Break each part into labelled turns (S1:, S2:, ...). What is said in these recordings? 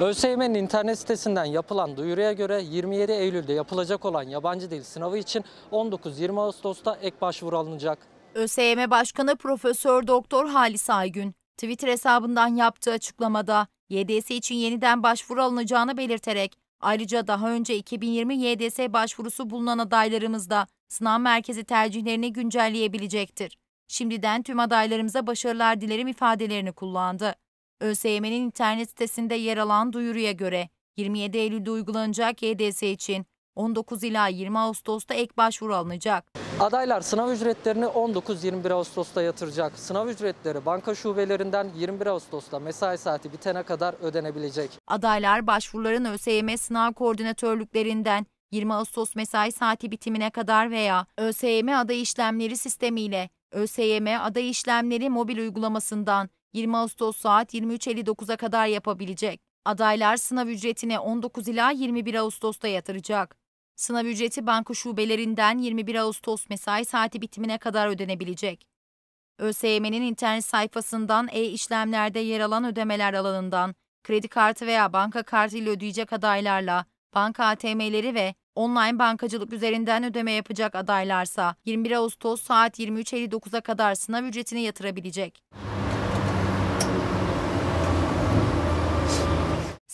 S1: ÖSYM'nin internet sitesinden yapılan duyuruya göre 27 Eylül'de yapılacak olan yabancı dil sınavı için 19-20 Ağustos'ta ek başvuru alınacak.
S2: ÖSYM Başkanı Profesör Doktor Halis Aygün Twitter hesabından yaptığı açıklamada YDS için yeniden başvuru alınacağını belirterek ayrıca daha önce 2020 YDS başvurusu bulunan adaylarımız da sınav merkezi tercihlerini güncelleyebilecektir. Şimdiden tüm adaylarımıza başarılar dilerim ifadelerini kullandı. ÖSYM'nin internet sitesinde yer alan duyuruya göre 27 Eylül'de uygulanacak YDS e için 19 ila 20 Ağustos'ta ek başvuru alınacak.
S1: Adaylar sınav ücretlerini 19-21 Ağustos'ta yatıracak. Sınav ücretleri banka şubelerinden 21 Ağustos'ta mesai saati bitene kadar ödenebilecek.
S2: Adaylar başvuruların ÖSYM sınav koordinatörlüklerinden 20 Ağustos mesai saati bitimine kadar veya ÖSYM aday işlemleri sistemiyle ÖSYM aday işlemleri mobil uygulamasından 20 Ağustos saat 23.59'a kadar yapabilecek. Adaylar sınav ücretini 19 ila 21 Ağustos'ta yatıracak. Sınav ücreti banka şubelerinden 21 Ağustos mesai saati bitimine kadar ödenebilecek. ÖSYM'nin internet sayfasından e-işlemlerde yer alan ödemeler alanından kredi kartı veya banka kartı ile ödeyecek adaylarla banka ATM'leri ve online bankacılık üzerinden ödeme yapacak adaylarsa 21 Ağustos saat 23.59'a kadar sınav ücretini yatırabilecek.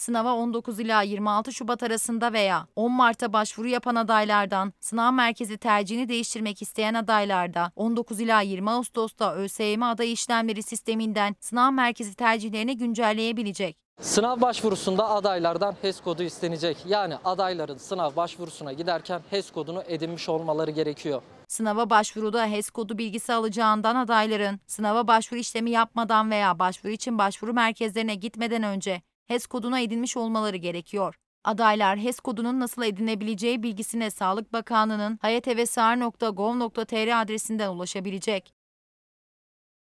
S2: sınava 19 ila 26 Şubat arasında veya 10 Mart'a başvuru yapan adaylardan sınav merkezi tercihini değiştirmek isteyen adaylarda 19 ila 20 Ağustos'ta ÖSYM aday işlemleri sisteminden sınav merkezi tercihlerini güncelleyebilecek.
S1: Sınav başvurusunda adaylardan HES kodu istenecek. Yani adayların sınav başvurusuna giderken HES kodunu edinmiş olmaları gerekiyor.
S2: Sınava başvuruda HES kodu bilgisi alacağından adayların sınava başvuru işlemi yapmadan veya başvuru için başvuru merkezlerine gitmeden önce HES koduna edinmiş olmaları gerekiyor. Adaylar HES kodunun nasıl edinebileceği bilgisine Sağlık Bakanlığı'nın hayetevesar.gov.tr adresinden ulaşabilecek.